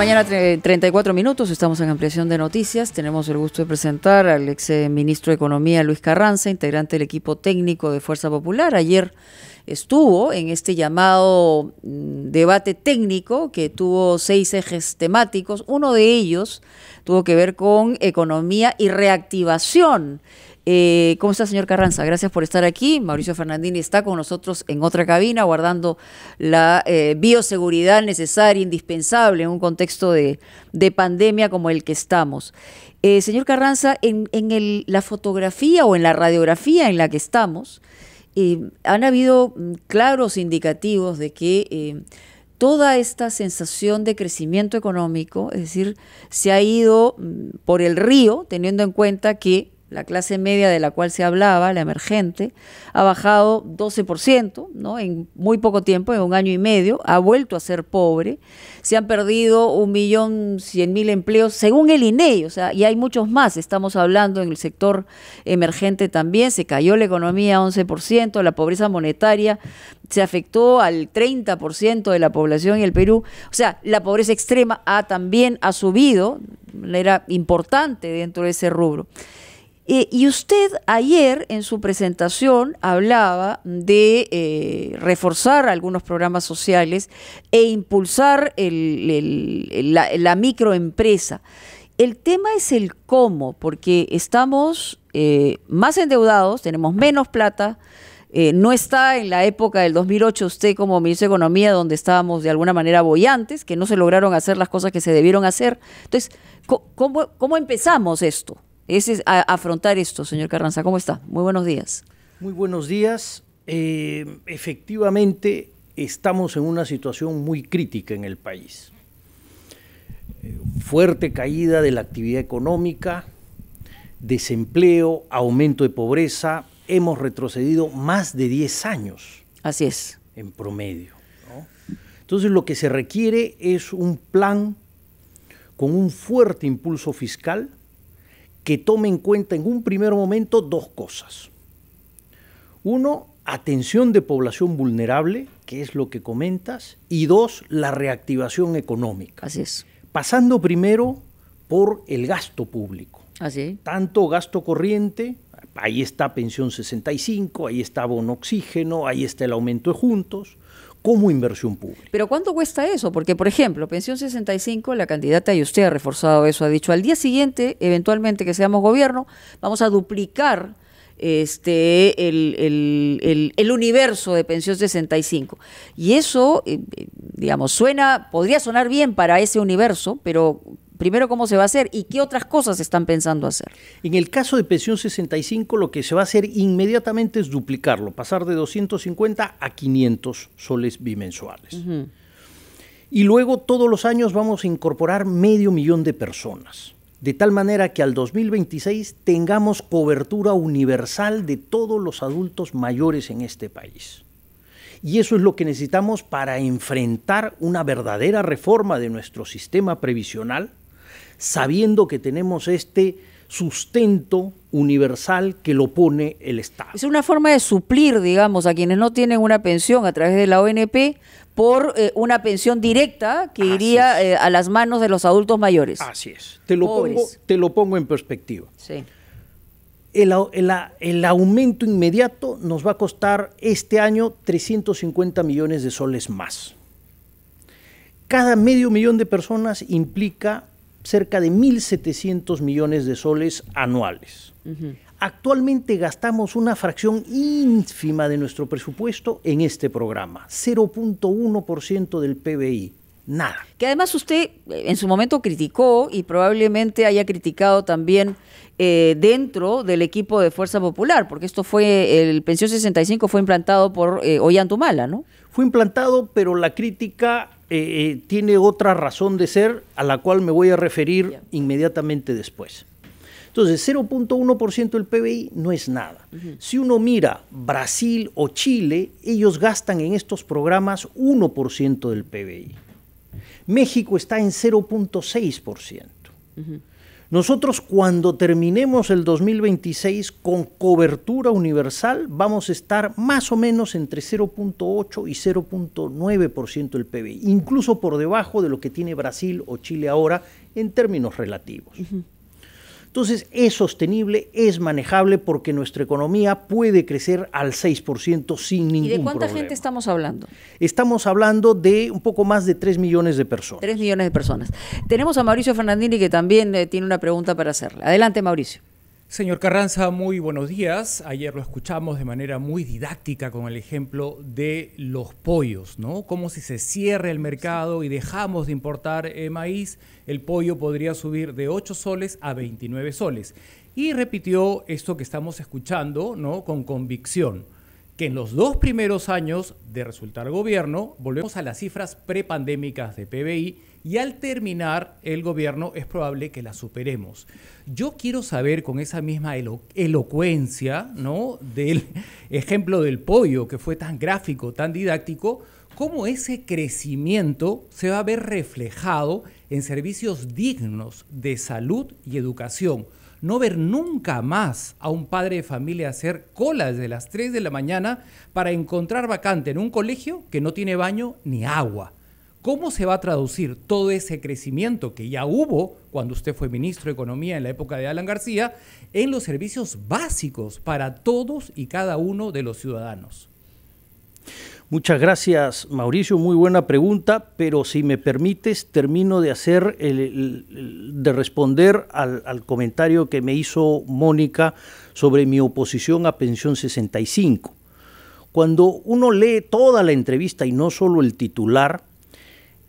Mañana 34 minutos, estamos en ampliación de noticias. Tenemos el gusto de presentar al ex eh, ministro de Economía Luis Carranza, integrante del equipo técnico de Fuerza Popular. Ayer estuvo en este llamado mm, debate técnico que tuvo seis ejes temáticos. Uno de ellos tuvo que ver con economía y reactivación. Eh, ¿Cómo está, señor Carranza? Gracias por estar aquí. Mauricio Fernandini está con nosotros en otra cabina, guardando la eh, bioseguridad necesaria, indispensable en un contexto de, pandemia como el que estamos. Eh, señor Carranza, en, la fotografía o en la radiografía en la que estamos, han habido mm, claros indicativos de que toda esta sensación de crecimiento económico, es decir, se ha ido mm, por el río, teniendo en cuenta que la clase media de la cual se hablaba, la emergente, ha bajado 12%, ¿no? En muy poco tiempo, en un año y medio, ha vuelto a ser pobre, se han perdido un millón cien mil empleos, según el INEI, o sea, y hay muchos más, estamos hablando en el sector emergente también, se cayó la economía 11%, la pobreza monetaria se afectó al 30% de la población en el Perú, o sea, la pobreza extrema ha, también ha subido, era importante dentro de ese rubro. Eh, y usted ayer en su presentación hablaba de eh, reforzar algunos programas sociales e impulsar la, microempresa. El tema es el cómo, porque estamos eh, más endeudados, tenemos menos plata, no está en la época del 2008 usted como ministro de Economía, donde estábamos de alguna manera boyantes, que no se lograron hacer las cosas que se debieron hacer. Entonces, cómo empezamos esto? es afrontar esto, señor Carranza. ¿Cómo está? Muy buenos días. Muy buenos días. Eh, efectivamente, estamos en una situación muy crítica en el país. Eh, fuerte caída de la actividad económica, desempleo, aumento de pobreza. Hemos retrocedido más de 10 años. Así es. En promedio. Entonces lo que se requiere es un plan con un fuerte impulso fiscal que tome en cuenta en un primer momento dos cosas. Uno, atención de población vulnerable, que es lo que comentas, y dos, la reactivación económica. Así es. Pasando primero por el gasto público. Así. Ah, Tanto gasto corriente, ahí está pensión 65, ahí está bono oxígeno, ahí está el aumento de juntos, como inversión pública. Pero ¿cuánto cuesta eso? Porque, por ejemplo, Pensión 65, la candidata, y usted ha reforzado eso, ha dicho, al día siguiente, eventualmente que seamos gobierno, vamos a duplicar este el, universo de Pensión 65. Y eso, eh, eh, digamos, suena, podría sonar bien para ese universo, pero Primero, ¿cómo se va a hacer? ¿Y qué otras cosas están pensando hacer? En el caso de pensión 65, lo que se va a hacer inmediatamente es duplicarlo, pasar de 250 a 500 soles bimensuales. Y luego todos los años vamos a incorporar medio millón de personas, de tal manera que al 2026 tengamos cobertura universal de todos los adultos mayores en este país. Y eso es lo que necesitamos para enfrentar una verdadera reforma de nuestro sistema previsional sabiendo que tenemos este sustento universal que lo pone el Estado. Es una forma de suplir, digamos, a quienes no tienen una pensión a través de la ONP por eh, una pensión directa que iría eh, a las manos de los adultos mayores. Así es. Te lo, pongo, te lo pongo en perspectiva. Sí. El, el, aumento inmediato nos va a costar este año 350 millones de soles más. Cada medio millón de personas implica cerca de 1.700 millones de soles anuales. Actualmente gastamos una fracción ínfima de nuestro presupuesto en este programa, 0.1% del PBI. Nada. Que además usted eh, en su momento criticó y probablemente haya criticado también eh, dentro del equipo de Fuerza Popular, porque esto fue, el Pensión 65 fue implantado por eh, Ollantumala, ¿no? fue implantado, pero la crítica eh, eh, tiene otra razón de ser a la cual me voy a referir inmediatamente después. Entonces, 0.1% del PBI no es nada. Si uno mira Brasil o Chile, ellos gastan en estos programas 1% del PBI. México está en 0.6%. Nosotros cuando terminemos el 2026 con cobertura universal vamos a estar más o menos entre 0.8 y 0.9% el PBI, incluso por debajo de lo que tiene Brasil o Chile ahora en términos relativos. Entonces es sostenible, es manejable porque nuestra economía puede crecer al 6% sin ningún problema. ¿Y de cuánta gente estamos hablando? Estamos hablando de un poco más de 3 millones de personas. 3 millones de personas. Tenemos a Mauricio Fernandini que también eh, tiene una pregunta para hacerle. Adelante, Mauricio. Señor Carranza, muy buenos días. Ayer lo escuchamos de manera muy didáctica con el ejemplo de los pollos, ¿no? Como si se cierre el mercado y dejamos de importar eh, maíz, el pollo podría subir de 8 soles a 29 soles. Y repitió esto que estamos escuchando, ¿no? Con convicción, que en los dos primeros años de resultar gobierno, volvemos a las cifras prepandémicas de PBI y al terminar el gobierno es probable que la superemos. Yo quiero saber con esa misma elocuencia, ¿no? Del ejemplo del pollo, que fue tan gráfico, tan didáctico, cómo ese crecimiento se va a ver reflejado en servicios dignos de salud y educación. No ver nunca más a un padre de familia hacer colas de las 3 de la mañana para encontrar vacante en un colegio que no tiene baño ni agua. ¿Cómo se va a traducir todo ese crecimiento que ya hubo cuando usted fue ministro de Economía en la época de Alan García en los servicios básicos para todos y cada uno de los ciudadanos? Muchas gracias, Mauricio. Muy buena pregunta, pero si me permites, termino de hacer de responder al, al, comentario que me hizo Mónica sobre mi oposición a Pensión 65. Cuando uno lee toda la entrevista y no solo el titular,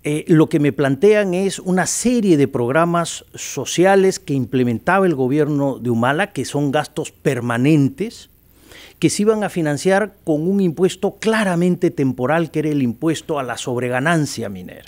eh, lo que me plantean es una serie de programas sociales que implementaba el gobierno de Humala, que son gastos permanentes, que se iban a financiar con un impuesto claramente temporal, que era el impuesto a la sobreganancia minera.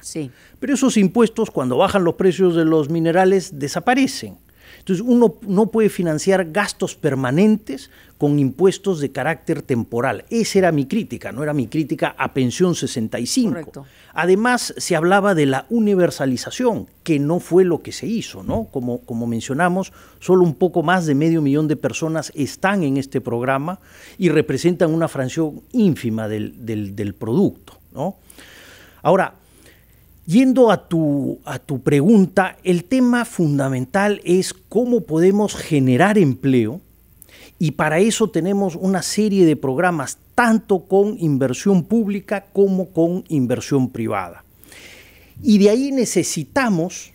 Pero esos impuestos, cuando bajan los precios de los minerales, desaparecen. Entonces uno no puede financiar gastos permanentes con impuestos de carácter temporal. Esa era mi crítica, no era mi crítica a pensión 65. Además se hablaba de la universalización, que no fue lo que se hizo, ¿no? Como, como mencionamos, solo un poco más de medio millón de personas están en este programa y representan una fracción ínfima del, producto, ¿no? Ahora, Yendo a tu, a tu pregunta, el tema fundamental es cómo podemos generar empleo y para eso tenemos una serie de programas tanto con inversión pública como con inversión privada. Y de ahí necesitamos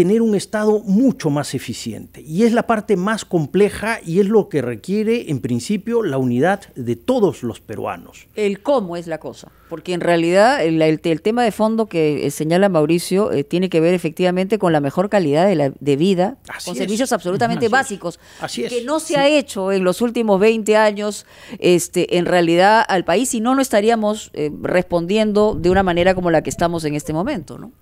tener un Estado mucho más eficiente. Y es la parte más compleja y es lo que requiere, en principio, la unidad de todos los peruanos. El cómo es la cosa, porque en realidad el, tema de fondo que eh, señala Mauricio eh, tiene que ver efectivamente con la mejor calidad de, la, vida, con servicios absolutamente básicos, Así es. que no se ha hecho en los últimos 20 años este, en realidad al país y no, no estaríamos eh, respondiendo de una manera como la que estamos en este momento. ¿no?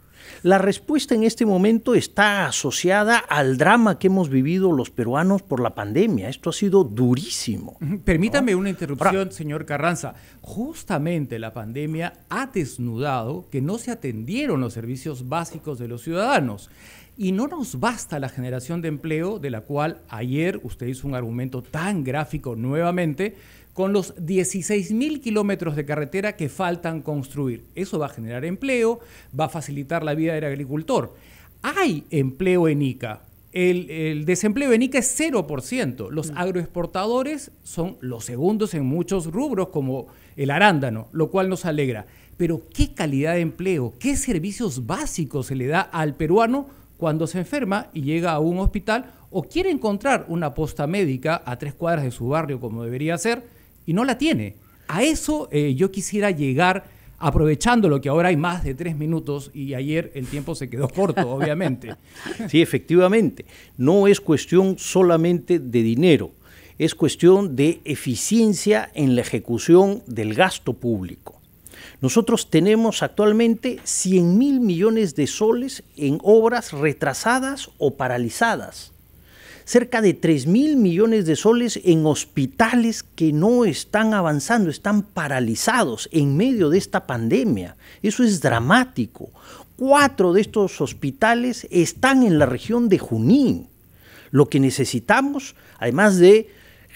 La respuesta en este momento está asociada al drama que hemos vivido los peruanos por la pandemia. Esto ha sido durísimo. Permítame una interrupción, señor Carranza. Justamente la pandemia ha desnudado que no se atendieron los servicios básicos de los ciudadanos. Y no nos basta la generación de empleo de la cual ayer usted hizo un argumento tan gráfico nuevamente con los 16 mil kilómetros de carretera que faltan construir. Eso va a generar empleo, va a facilitar la vida del agricultor. Hay empleo en ICA. El, el desempleo en ICA es 0%. Los mm. agroexportadores son los segundos en muchos rubros, como el arándano, lo cual nos alegra. Pero ¿qué calidad de empleo? ¿Qué servicios básicos se le da al peruano cuando se enferma y llega a un hospital o quiere encontrar una posta médica a tres cuadras de su barrio como debería ser? y no la tiene. A eso eh, yo quisiera llegar aprovechando lo que ahora hay más de tres minutos y ayer el tiempo se quedó corto, obviamente. Sí, efectivamente. No es cuestión solamente de dinero, es cuestión de eficiencia en la ejecución del gasto público. Nosotros tenemos actualmente 100 mil millones de soles en obras retrasadas o paralizadas cerca de 3 mil millones de soles en hospitales que no están avanzando, están paralizados en medio de esta pandemia. Eso es dramático. Cuatro de estos hospitales están en la región de Junín. Lo que necesitamos, además de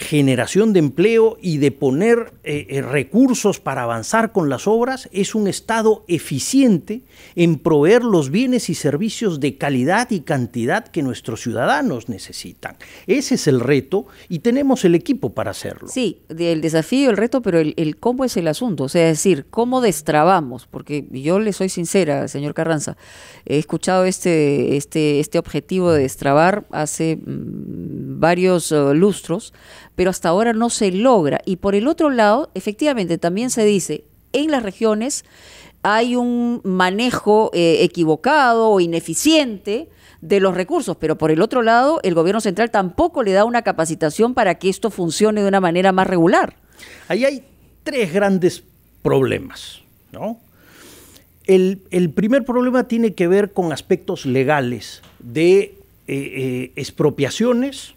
generación de empleo y de poner eh, eh, recursos para avanzar con las obras es un Estado eficiente en proveer los bienes y servicios de calidad y cantidad que nuestros ciudadanos necesitan. Ese es el reto y tenemos el equipo para hacerlo. Sí, el desafío, el reto, pero el, cómo es el asunto, o sea, es decir, cómo destrabamos, porque yo le soy sincera, señor Carranza, he escuchado este, este, este objetivo de destrabar hace mm, varios eh, lustros, pero hasta ahora no se logra. Y por el otro lado, efectivamente, también se dice, en las regiones hay un manejo eh, equivocado o ineficiente de los recursos, pero por el otro lado, el gobierno central tampoco le da una capacitación para que esto funcione de una manera más regular. Ahí hay tres grandes problemas, ¿no? El, primer problema tiene que ver con aspectos legales de eh, eh, expropiaciones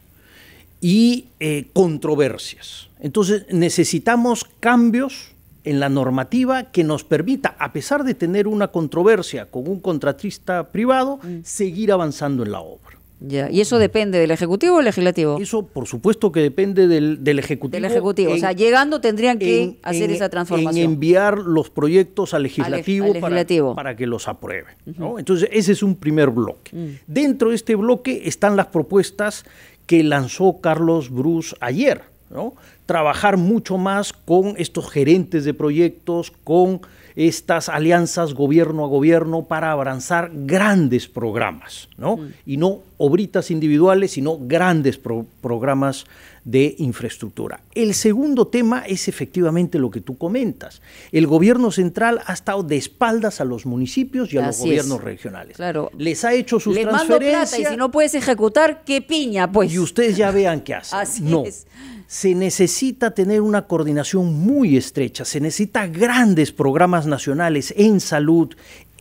y eh, controversias. Entonces necesitamos cambios en la normativa que nos permita, a pesar de tener una controversia con un contratista privado, mm. seguir avanzando en la obra. Ya. ¿Y eso depende del Ejecutivo o Legislativo? Eso, por supuesto, que depende del, Ejecutivo. Del Ejecutivo. o sea, llegando tendrían que hacer esa transformación. En enviar los proyectos al Legislativo, Para, que los apruebe. ¿no? Entonces, ese es un primer bloque. Mm. Dentro de este bloque están las propuestas que lanzó Carlos Bruce ayer, ¿no? Trabajar mucho más con estos gerentes de proyectos, con estas alianzas gobierno a gobierno para abrazar grandes programas, ¿no? Mm. Y no obritas individuales, sino grandes programas de infraestructura. El segundo tema es efectivamente lo que tú comentas. El gobierno central ha estado de espaldas a los municipios y a los gobiernos regionales. Claro. Les ha hecho sus transferencias. y si no puedes ejecutar, qué piña, pues. Y ustedes ya vean qué hacen. Así es se necesita tener una coordinación muy estrecha, se necesita grandes programas nacionales en salud,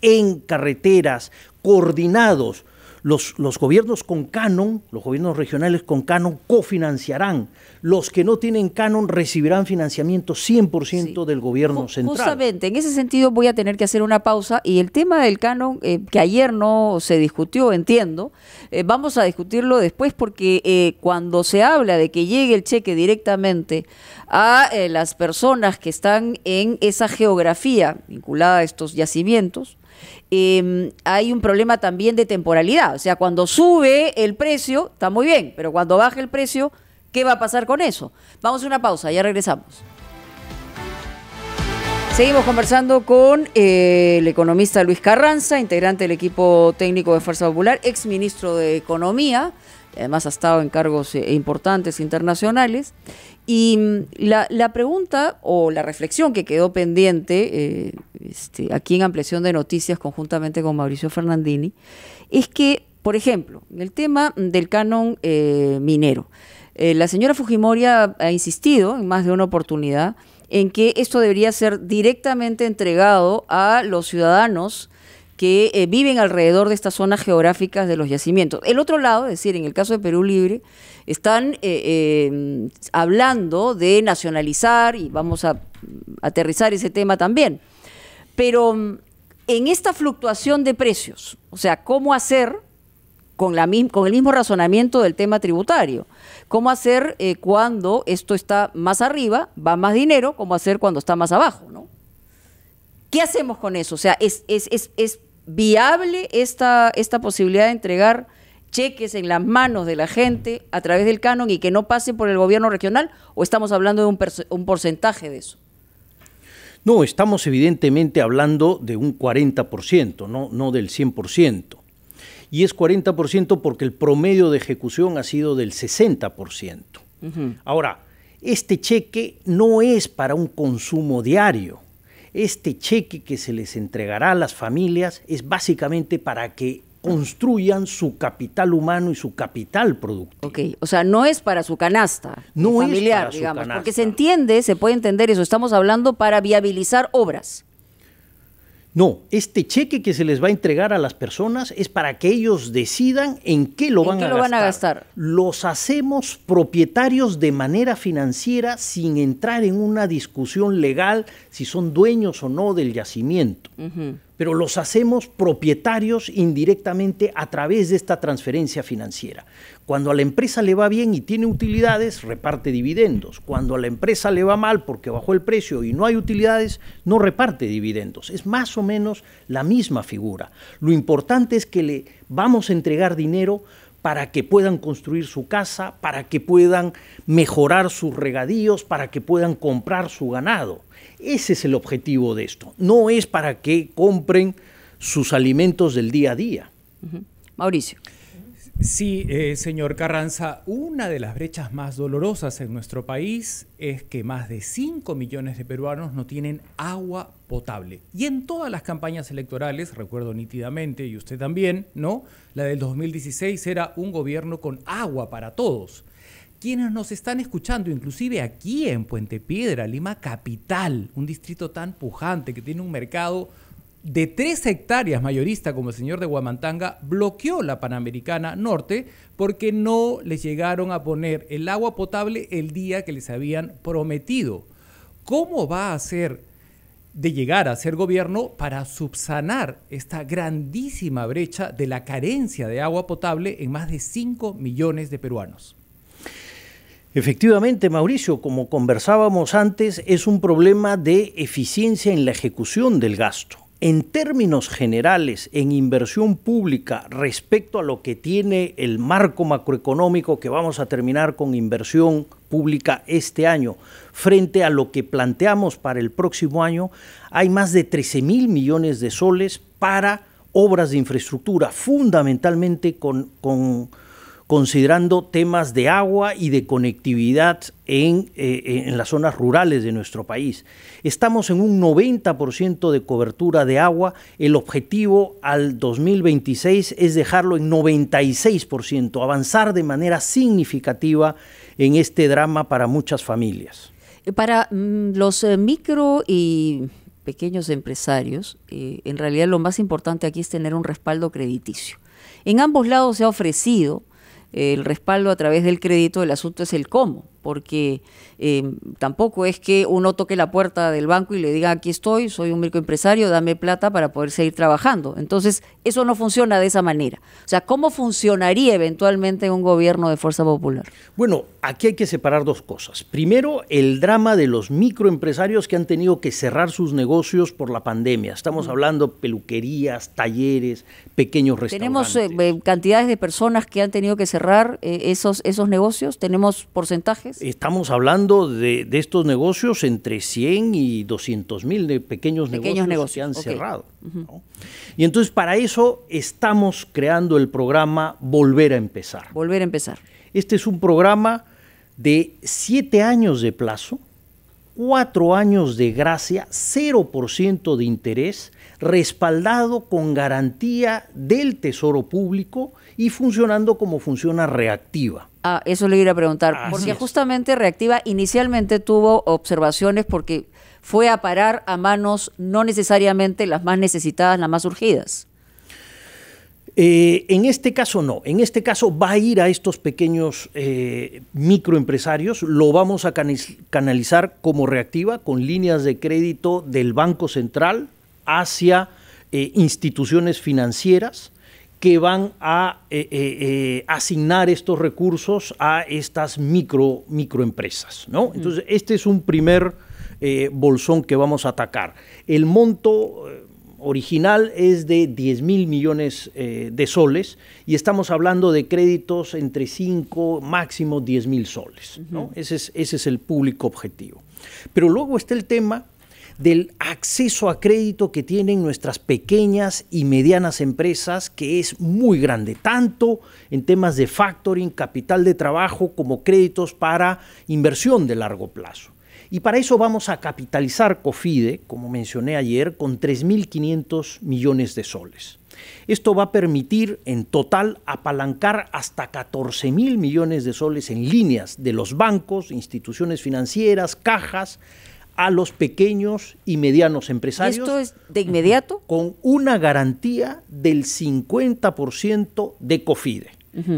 en carreteras, coordinados los, gobiernos con canon, los gobiernos regionales con canon cofinanciarán. Los que no tienen canon recibirán financiamiento 100% del gobierno central. Justamente, en ese sentido voy a tener que hacer una pausa y el tema del canon, eh, que ayer no se discutió, entiendo, eh, vamos a discutirlo después porque eh, cuando se habla de que llegue el cheque directamente a las personas que están en esa geografía vinculada a estos yacimientos, Em, hay un problema también de temporalidad. O sea, cuando sube el precio, está muy bien, pero cuando baja el precio, ¿qué va a pasar con eso? Vamos a una pausa, ya regresamos. Seguimos conversando con eh, el economista Luis Carranza, integrante del equipo técnico de Fuerza Popular, ex exministro de Economía además ha estado en cargos eh, importantes internacionales. Y mm, la, pregunta o la reflexión que quedó pendiente eh, este, aquí en Ampliación de Noticias conjuntamente con Mauricio Fernandini es que, por ejemplo, en el tema del canon eh, minero, la señora Fujimori ha insistido en más de una oportunidad en que esto debería ser directamente entregado a los ciudadanos que eh, viven alrededor de estas zonas geográficas de los yacimientos. El otro lado, es decir, en el caso de Perú Libre, están eh, eh, hablando de nacionalizar, y vamos a aterrizar ese tema también, pero mm, en esta fluctuación de precios, o sea, cómo hacer con, la, con el mismo razonamiento del tema tributario, cómo hacer cuando esto está más arriba, va más dinero, cómo hacer cuando está más abajo, ¿no? ¿Qué hacemos con eso? O sea, es, es viable esta, esta posibilidad de entregar cheques en las manos de la gente a través del canon y que no pasen por el gobierno regional o estamos hablando de un, porcentaje de eso? No, estamos evidentemente hablando de un 40%, no, no del 100%. Y es 40% porque el promedio de ejecución ha sido del 60%. Ahora, este cheque no es para un consumo diario. Este cheque que se les entregará a las familias es básicamente para que construyan su capital humano y su capital productivo. Ok, o sea, no es para su canasta familiar, digamos, porque se entiende, se puede entender eso, estamos hablando para viabilizar obras. No, este cheque que se les va a entregar a las personas es para que ellos decidan en qué lo, van, a gastar. Los hacemos propietarios de manera financiera sin entrar en una discusión legal si son dueños o no del yacimiento pero los hacemos propietarios indirectamente a través de esta transferencia financiera. Cuando a la empresa le va bien y tiene utilidades, reparte dividendos. Cuando a la empresa le va mal porque bajó el precio y no hay utilidades, no reparte dividendos. Es más o menos la misma figura. Lo importante es que le vamos a entregar dinero para que puedan construir su casa, para que puedan mejorar sus regadíos, para que puedan comprar su ganado. Ese es el objetivo de esto. No es para que compren sus alimentos del día a día. Mauricio. Sí, eh, señor Carranza, una de las brechas más dolorosas en nuestro país es que más de 5 millones de peruanos no tienen agua potable. Y en todas las campañas electorales, recuerdo nítidamente, y usted también, ¿no? La del 2016 era un gobierno con agua para todos quienes nos están escuchando, inclusive aquí en Puente Piedra, Lima Capital, un distrito tan pujante que tiene un mercado de tres hectáreas mayorista como el señor de Guamantanga bloqueó la Panamericana Norte porque no les llegaron a poner el agua potable el día que les habían prometido. ¿Cómo va a ser de llegar a ser gobierno para subsanar esta grandísima brecha de la carencia de agua potable en más de 5 millones de peruanos? Efectivamente, Mauricio, como conversábamos antes, es un problema de eficiencia en la ejecución del gasto. En términos generales, en inversión pública, respecto a lo que tiene el marco macroeconómico que vamos a terminar con inversión pública este año, frente a lo que planteamos para el próximo año, hay más de 13 mil millones de soles para obras de infraestructura, fundamentalmente con, con considerando temas de agua y de conectividad eh, eh, en, las zonas rurales de nuestro país. Estamos en un 90% de cobertura de agua. El objetivo al 2026 es dejarlo en 96%, avanzar de manera significativa en este drama para muchas familias. Eh, para mm, los micro y pequeños empresarios, en realidad lo más importante aquí es tener un respaldo crediticio. En ambos lados se ha ofrecido el respaldo a través del crédito, el asunto es el cómo porque em, tampoco es que uno toque la puerta del banco y le diga, aquí estoy, soy un microempresario, dame plata para poder seguir trabajando. Entonces, eso no funciona de esa manera. O sea, ¿cómo funcionaría eventualmente un gobierno de fuerza popular? Bueno, aquí hay que separar dos cosas. Primero, el drama de los microempresarios que han tenido que cerrar sus negocios por la pandemia. Estamos hablando peluquerías, talleres, pequeños restaurantes. Tenemos eh, eh, cantidades de personas que han tenido que cerrar eh, esos, esos negocios, tenemos porcentajes. Estamos hablando de, estos negocios entre 100 y 200 mil de pequeños, negocios, que han cerrado. Y entonces para eso estamos creando el programa Volver a empezar. Volver a empezar. Este es un programa de siete años de plazo cuatro años de gracia, 0% de interés, respaldado con garantía del Tesoro Público y funcionando como funciona reactiva. Ah, eso le iba a preguntar, porque justamente reactiva inicialmente tuvo observaciones porque fue a parar a manos no necesariamente las más necesitadas, las más urgidas. Eh, en este caso no, en este caso va a ir a estos pequeños eh, microempresarios, lo vamos a canalizar como reactiva con líneas de crédito del Banco Central hacia eh, instituciones financieras que van a asignar estos recursos a estas micro, microempresas. Entonces, este es un primer bolsón que vamos a atacar. El monto original es de 10 mil millones eh, de soles y estamos hablando de créditos entre 5, máximo 10 mil soles. ¿no? es, ese es el público objetivo. Pero luego está el tema del acceso a crédito que tienen nuestras pequeñas y medianas empresas, que es muy grande, tanto en temas de factoring, capital de trabajo, como créditos para inversión de largo plazo. Y para eso vamos a capitalizar COFIDE, como mencioné ayer, con 3.500 millones de soles. Esto va a permitir en total apalancar hasta 14.000 mil millones de soles en líneas de los bancos, instituciones financieras, cajas, a los pequeños y medianos empresarios. ¿Esto es de inmediato? Con una garantía del 50% de COFIDE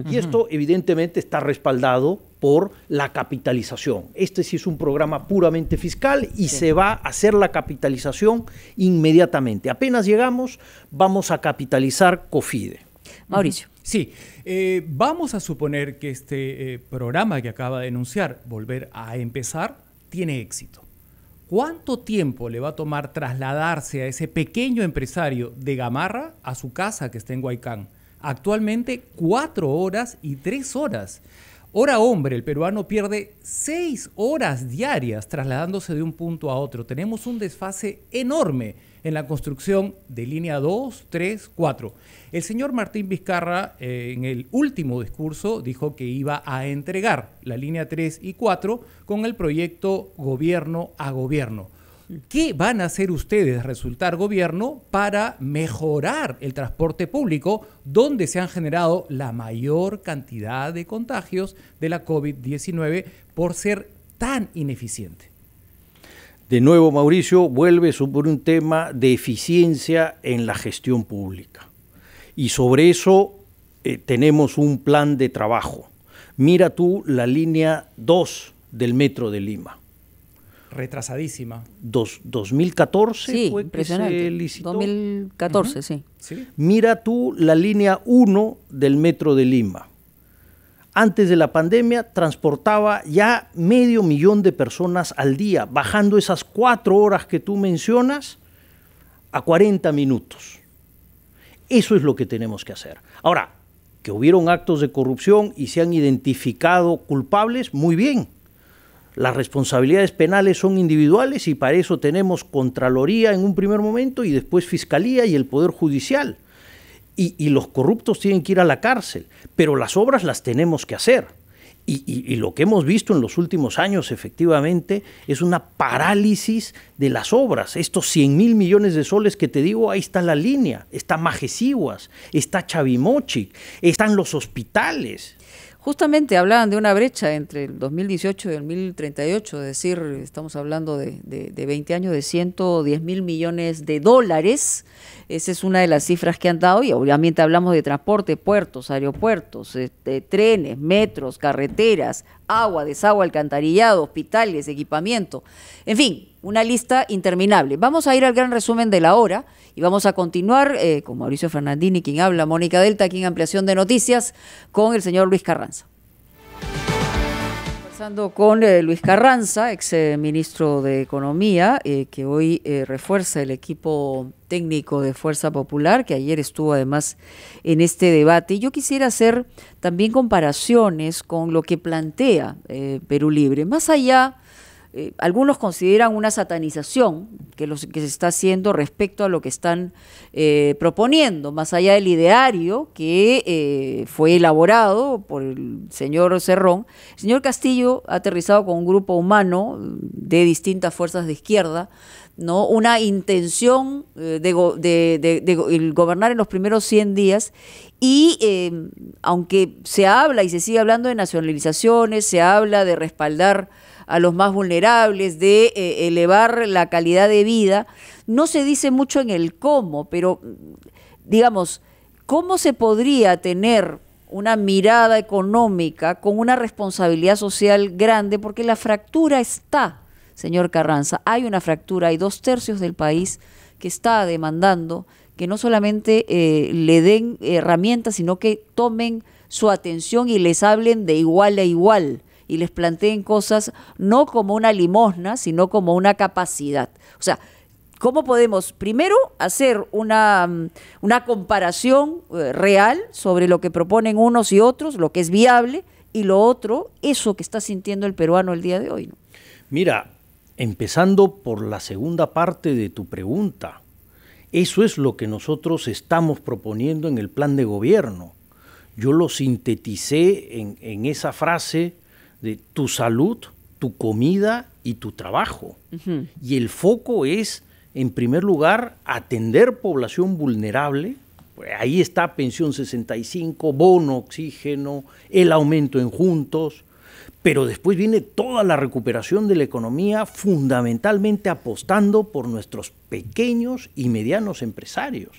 y esto evidentemente está respaldado por la capitalización. Este sí es un programa puramente fiscal y se va a hacer la capitalización inmediatamente. Apenas llegamos, vamos a capitalizar COFIDE. Mauricio. Sí, eh, vamos a suponer que este eh, programa que acaba de anunciar, Volver a empezar, tiene éxito. ¿Cuánto tiempo le va a tomar trasladarse a ese pequeño empresario de Gamarra a su casa que está en Huaycán? Actualmente cuatro horas y tres horas. Hora hombre, el peruano pierde seis horas diarias trasladándose de un punto a otro. Tenemos un desfase enorme en la construcción de línea 2, 3, 4. El señor Martín Vizcarra eh, en el último discurso dijo que iba a entregar la línea 3 y 4 con el proyecto gobierno a gobierno. ¿Qué van a hacer ustedes, resultar gobierno, para mejorar el transporte público donde se han generado la mayor cantidad de contagios de la COVID-19 por ser tan ineficiente? De nuevo, Mauricio, vuelve sobre un tema de eficiencia en la gestión pública. Y sobre eso eh, tenemos un plan de trabajo. Mira tú la línea 2 del Metro de Lima retrasadísima. 2014 fue impresionante. 2014, sí. Mira tú la línea 1 del metro de Lima. Antes de la pandemia transportaba ya medio millón de personas al día, bajando esas cuatro horas que tú mencionas a 40 minutos. Eso es lo que tenemos que hacer. Ahora, que hubieron actos de corrupción y se han identificado culpables, muy bien las responsabilidades penales son individuales y para eso tenemos Contraloría en un primer momento y después Fiscalía y el Poder Judicial. Y, los corruptos tienen que ir a la cárcel, pero las obras las tenemos que hacer. Y, lo que hemos visto en los últimos años, efectivamente, es una parálisis de las obras. Estos 100 mil millones de soles que te digo, ahí está la línea, está Majesiguas, está Chavimochi, están los hospitales. Justamente hablaban de una brecha entre el 2018 y el 2038, es decir, estamos hablando de, 20 años de 110 mil millones de dólares. Esa es una de las cifras que han dado y obviamente hablamos de transporte, puertos, aeropuertos, este, trenes, metros, carreteras, agua, desagüe, alcantarillado, hospitales, equipamiento. En fin, una lista interminable. Vamos a ir al gran resumen de la hora y vamos a continuar eh, con Mauricio Fernandini, quien habla, Mónica Delta, aquí en Ampliación de Noticias, con el señor Luis Carranza. Conversando con eh, Luis Carranza, ex eh, ministro de Economía, que hoy refuerza el equipo técnico de Fuerza Popular, que ayer estuvo además en este debate. Yo quisiera hacer también comparaciones con lo que plantea Perú Libre, más allá de eh, algunos consideran una satanización que, los, que se está haciendo respecto a lo que están eh, proponiendo, más allá del ideario que eh, fue elaborado por el señor Cerrón. El señor Castillo ha aterrizado con un grupo humano mm, de distintas fuerzas de izquierda, ¿no? una intención de, gobernar en los primeros 100 días y aunque se habla y se sigue hablando de nacionalizaciones, se habla de respaldar a los más vulnerables, de eh, elevar la calidad de vida. No se dice mucho en el cómo, pero mm, digamos, ¿cómo se podría tener una mirada económica con una responsabilidad social grande? Porque la fractura está, señor Carranza, hay una fractura, hay dos tercios del país que está demandando que no solamente eh, le den herramientas, sino que tomen su atención y les hablen de igual a igual y les planteen cosas no como una limosna, sino como una capacidad. O sea, ¿cómo podemos primero hacer una, mm, una comparación eh, real sobre lo que proponen unos y otros, lo que es viable, y lo otro, eso que está sintiendo el peruano el día de hoy? Mira, empezando por la segunda parte de tu pregunta, eso es lo que nosotros estamos proponiendo en el plan de gobierno. Yo lo sinteticé en, en esa frase de tu salud, tu comida y tu trabajo. Y el foco es, en primer lugar, atender población vulnerable. Ahí está pensión 65, bono oxígeno, el aumento en juntos, pero después viene toda la recuperación de la economía fundamentalmente apostando por nuestros pequeños y medianos empresarios.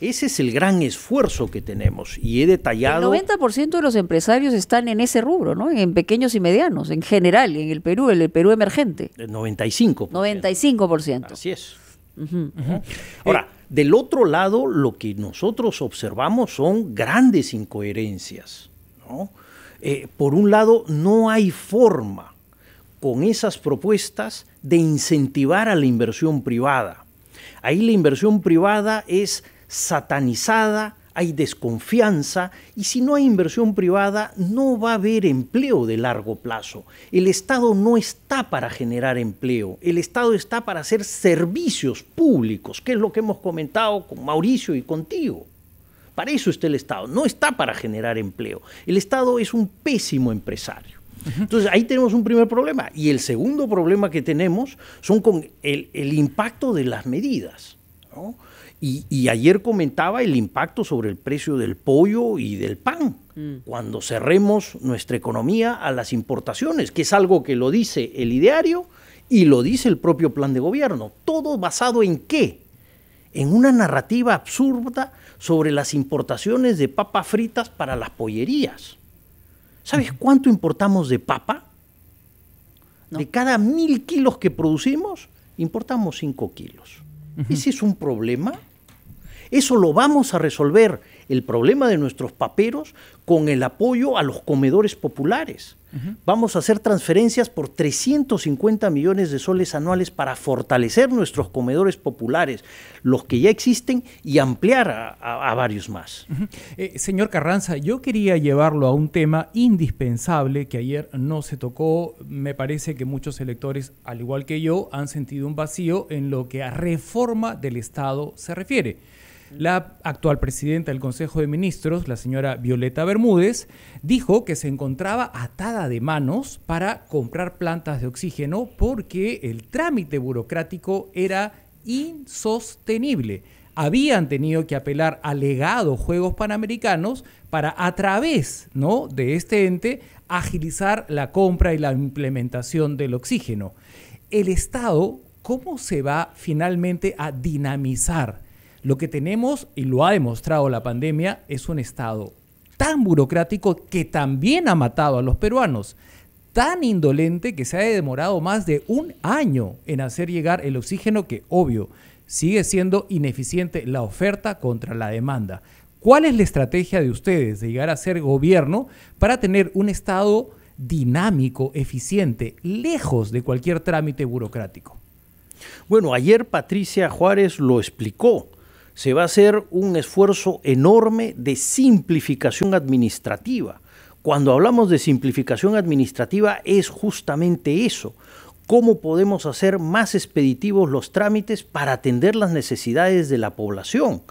Ese es el gran esfuerzo que tenemos y he detallado... El 90% de los empresarios están en ese rubro, ¿no? En pequeños y medianos, en general, en el Perú, en el Perú emergente. El 95%. 95%. Así es. Ahora, del otro lado, lo que nosotros observamos son grandes incoherencias, ¿no? Eh, por un lado, no hay forma con esas propuestas de incentivar a la inversión privada. Ahí la inversión privada es satanizada, hay desconfianza y si no hay inversión privada no va a haber empleo de largo plazo. El Estado no está para generar empleo, el Estado está para hacer servicios públicos, que es lo que hemos comentado con Mauricio y contigo. Para eso está el Estado, no está para generar empleo. El Estado es un pésimo empresario. Entonces ahí tenemos un primer problema. Y el segundo problema que tenemos son con el, impacto de las medidas. Y, ayer comentaba el impacto sobre el precio del pollo y del pan, mm. cuando cerremos nuestra economía a las importaciones, que es algo que lo dice el ideario y lo dice el propio plan de gobierno. Todo basado en qué? En una narrativa absurda sobre las importaciones de papas fritas para las pollerías. ¿Sabes cuánto importamos de papa? De cada mil kilos que producimos, importamos cinco kilos. Ese es un problema. Eso lo vamos a resolver, el problema de nuestros paperos, con el apoyo a los comedores populares. Vamos a hacer transferencias por 350 millones de soles anuales para fortalecer nuestros comedores populares, los que ya existen, y ampliar a, varios más. Eh, señor Carranza, yo quería llevarlo a un tema indispensable que ayer no se tocó. Me parece que muchos electores, al igual que yo, han sentido un vacío en lo que a reforma del Estado se refiere. La actual presidenta del Consejo de Ministros, la señora Violeta Bermúdez, dijo que se encontraba atada de manos para comprar plantas de oxígeno porque el trámite burocrático era insostenible. Habían tenido que apelar a legados Juegos Panamericanos para a través ¿no? de este ente agilizar la compra y la implementación del oxígeno. El Estado, ¿cómo se va finalmente a dinamizar lo que tenemos, y lo ha demostrado la pandemia, es un Estado tan burocrático que también ha matado a los peruanos, tan indolente que se ha demorado más de un año en hacer llegar el oxígeno que, obvio, sigue siendo ineficiente la oferta contra la demanda. ¿Cuál es la estrategia de ustedes de llegar a ser gobierno para tener un Estado dinámico, eficiente, lejos de cualquier trámite burocrático? Bueno, ayer Patricia Juárez lo explicó se va a hacer un esfuerzo enorme de simplificación administrativa. Cuando hablamos de simplificación administrativa es justamente eso, cómo podemos hacer más expeditivos los trámites para atender las necesidades de la población.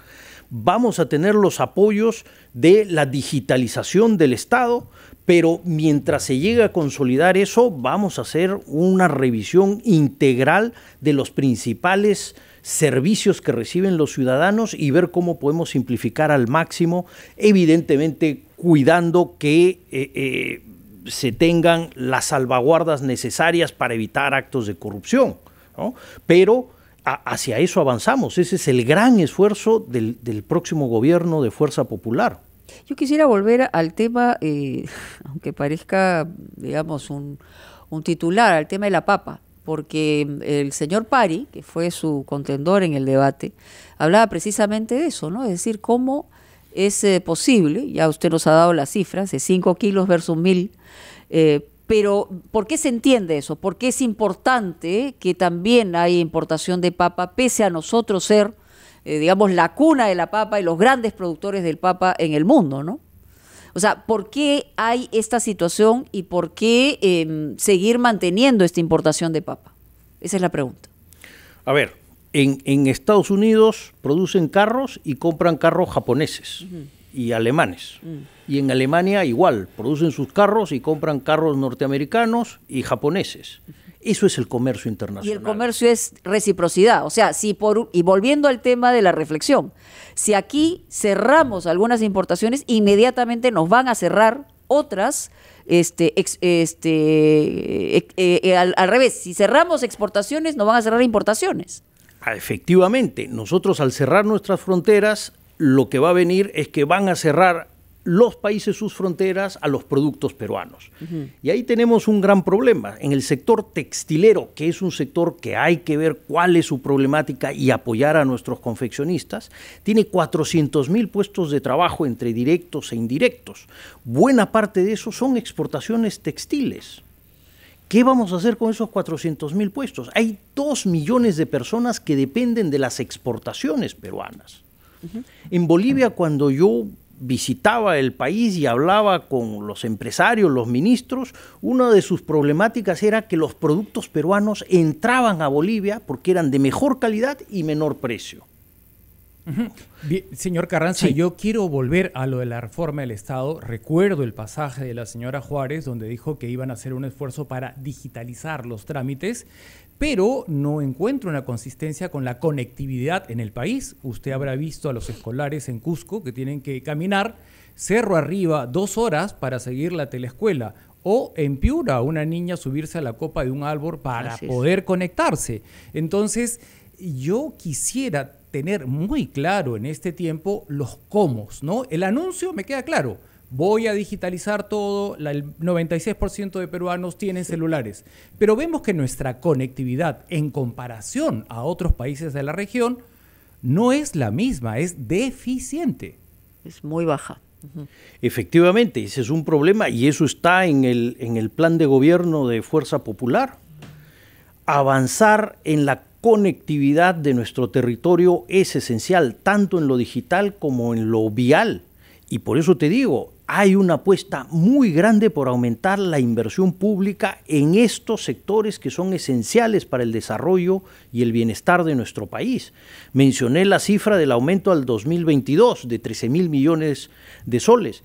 Vamos a tener los apoyos de la digitalización del Estado, pero mientras se llega a consolidar eso, vamos a hacer una revisión integral de los principales servicios que reciben los ciudadanos y ver cómo podemos simplificar al máximo, evidentemente cuidando que eh, eh, se tengan las salvaguardas necesarias para evitar actos de corrupción. Pero hacia eso avanzamos. Ese es el gran esfuerzo del, próximo gobierno de Fuerza Popular. Yo quisiera volver al tema, eh, aunque parezca, digamos, un titular, al tema de la papa porque mm, el señor Pari, que fue su contendor en el debate, hablaba precisamente de eso, ¿no? Es decir, cómo es eh, posible, ya usted nos ha dado las cifras, de 5 kilos versus 1000, eh, pero ¿por qué se entiende eso? ¿Por qué es importante que también hay importación de papa, pese a nosotros ser, eh, digamos, la cuna de la papa y los grandes productores del papa en el mundo, ¿no? O sea, ¿por qué hay esta situación y por qué em, seguir manteniendo esta importación de papa? Esa es la pregunta. A ver, en, Estados Unidos producen carros y compran carros japoneses. y alemanes. Mm. Y en Alemania igual, producen sus carros y compran carros norteamericanos y japoneses. Eso es el comercio internacional. Y el comercio es reciprocidad. O sea, si por y volviendo al tema de la reflexión, si aquí cerramos algunas importaciones, inmediatamente nos van a cerrar otras este, este, eh, eh, al, revés, si cerramos exportaciones, nos van a cerrar importaciones. Ah, efectivamente, nosotros al cerrar nuestras fronteras, lo que va a venir es que van a cerrar los países, sus fronteras, a los productos peruanos. Y ahí tenemos un gran problema. En el sector textilero, que es un sector que hay que ver cuál es su problemática y apoyar a nuestros confeccionistas, tiene 400 mil puestos de trabajo entre directos e indirectos. Buena parte de eso son exportaciones textiles. ¿Qué vamos a hacer con esos 400 mil puestos? Hay 2 millones de personas que dependen de las exportaciones peruanas. En Bolivia, cuando yo visitaba el país y hablaba con los empresarios, los ministros, una de sus problemáticas era que los productos peruanos entraban a Bolivia porque eran de mejor calidad y menor precio señor Carranza, yo quiero volver a lo de la reforma del Estado. Recuerdo el pasaje de la señora Juárez donde dijo que iban a hacer un esfuerzo para digitalizar los trámites, pero no encuentro una consistencia con la conectividad en el país. Usted habrá visto a los escolares en Cusco que tienen que caminar cerro arriba dos horas para seguir la teleescuela o en Piura, una niña subirse a la copa de un árbol para poder conectarse. Entonces, yo quisiera tener muy claro en este tiempo los cómo, ¿no? El anuncio me queda claro. Voy a digitalizar todo, el 96% de peruanos tienen celulares, pero vemos que nuestra conectividad en comparación a otros países de la región no es la misma, es deficiente. Es muy baja. Efectivamente, ese es un problema y eso está en el, en el plan de gobierno de Fuerza Popular. Avanzar en la conectividad de nuestro territorio es esencial, tanto en lo digital como en lo vial. Y por eso te digo, hay una apuesta muy grande por aumentar la inversión pública en estos sectores que son esenciales para el desarrollo y el bienestar de nuestro país. Mencioné la cifra del aumento al 2022 de 13 mil millones de soles,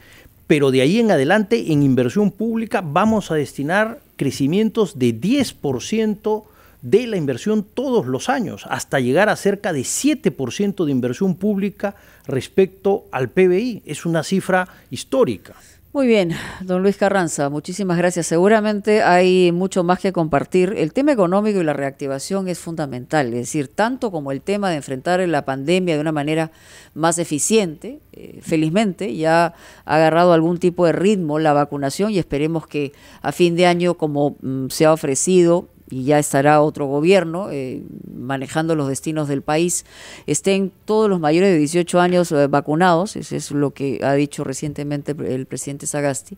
pero de ahí en adelante en inversión pública vamos a destinar crecimientos de 10% de la inversión todos los años, hasta llegar a cerca de 7% de inversión pública respecto al PBI. Es una cifra histórica. Muy bien, don Luis Carranza, muchísimas gracias. Seguramente hay mucho más que compartir. El tema económico y la reactivación es fundamental, es decir, tanto como el tema de enfrentar la pandemia de una manera más eficiente, eh, felizmente ya ha agarrado algún tipo de ritmo la vacunación y esperemos que a fin de año, como mm, se ha ofrecido, y ya estará otro gobierno eh, manejando los destinos del país, estén todos los mayores de 18 años eh, vacunados, eso es lo que ha dicho recientemente el presidente Sagasti,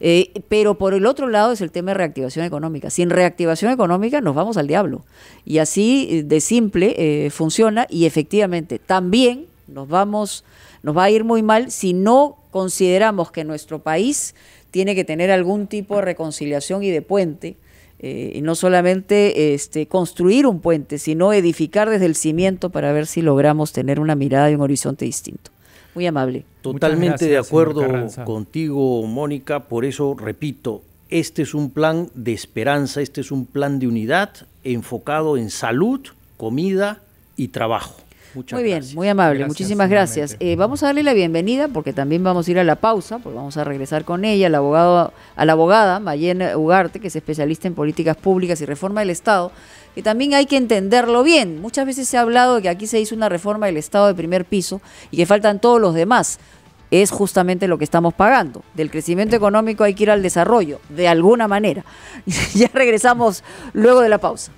eh, pero por el otro lado es el tema de reactivación económica. Sin reactivación económica nos vamos al diablo y así de simple funciona y efectivamente también nos vamos, nos va a ir muy mal si no consideramos que nuestro país tiene que tener algún tipo de reconciliación y de puente eh, y no solamente este, construir un puente, sino edificar desde el cimiento para ver si logramos tener una mirada y un horizonte distinto. Muy amable. Totalmente de acuerdo contigo, Mónica. Por eso, repito, este es un plan de esperanza, este es un plan de unidad enfocado en salud, comida y trabajo muy bien, muy amable, muchísimas gracias. Eh, vamos a darle la bienvenida porque también vamos a ir a la pausa, porque vamos a regresar con ella, al abogado, a la abogada Mayen Ugarte, que es especialista en políticas públicas y reforma del Estado, que también hay que entenderlo bien. Muchas veces se ha hablado de que aquí se hizo una reforma del Estado de primer piso y que faltan todos los demás es justamente lo que estamos pagando. Del crecimiento económico hay que ir al desarrollo, de alguna manera. ya regresamos luego de la pausa.